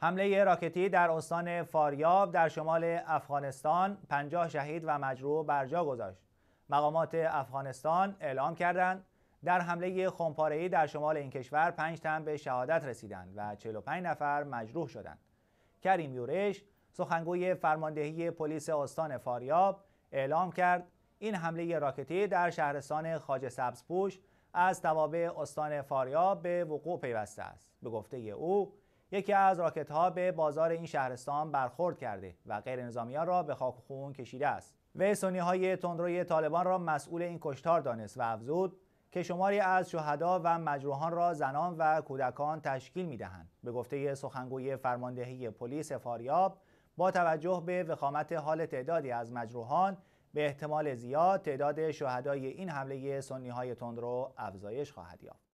حمله راکتی در استان فاریاب در شمال افغانستان 50 شهید و مجروح جا گذاشت. مقامات افغانستان اعلام کردند در حمله خمپاره‌ای در شمال این کشور 5 تن به شهادت رسیدند و 45 نفر مجروح شدند. کریم یورش سخنگوی فرماندهی پلیس استان فاریاب اعلام کرد این حمله راکتی در شهرستان خاج سبزپوش از توابع استان فاریاب به وقوع پیوسته است. به گفته او یکی از راکت به بازار این شهرستان برخورد کرده و غیر را به خاک و خون کشیده است و سنی های تندروی طالبان را مسئول این کشتار دانست و افزود که شماری از شهدا و مجروحان را زنان و کودکان تشکیل دهند. به گفته سخنگوی فرماندهی پلیس فاریاب با توجه به وخامت حال تعدادی از مجروحان به احتمال زیاد تعداد شهدای این حمله سنی های تندرو افزایش خواهد یافت